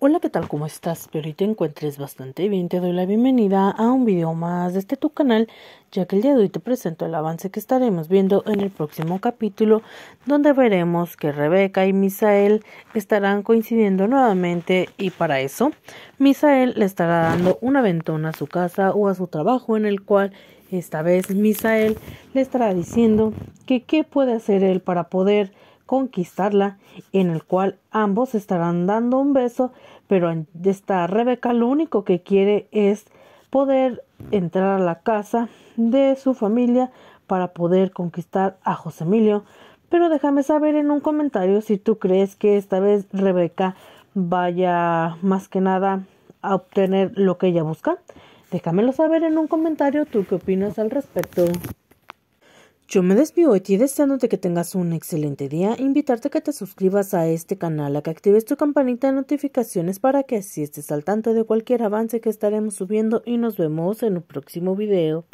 Hola, ¿qué tal? ¿Cómo estás? Espero que te encuentres bastante bien. Te doy la bienvenida a un video más de este tu canal, ya que el día de hoy te presento el avance que estaremos viendo en el próximo capítulo, donde veremos que Rebeca y Misael estarán coincidiendo nuevamente y para eso Misael le estará dando un aventón a su casa o a su trabajo en el cual esta vez Misael le estará diciendo que qué puede hacer él para poder conquistarla, en el cual ambos estarán dando un beso, pero esta Rebeca lo único que quiere es poder entrar a la casa de su familia para poder conquistar a José Emilio. Pero déjame saber en un comentario si tú crees que esta vez Rebeca vaya más que nada a obtener lo que ella busca. Déjamelo saber en un comentario tú qué opinas al respecto. Yo me despido de ti deseándote que tengas un excelente día, invitarte a que te suscribas a este canal, a que actives tu campanita de notificaciones para que así estés al tanto de cualquier avance que estaremos subiendo y nos vemos en un próximo video.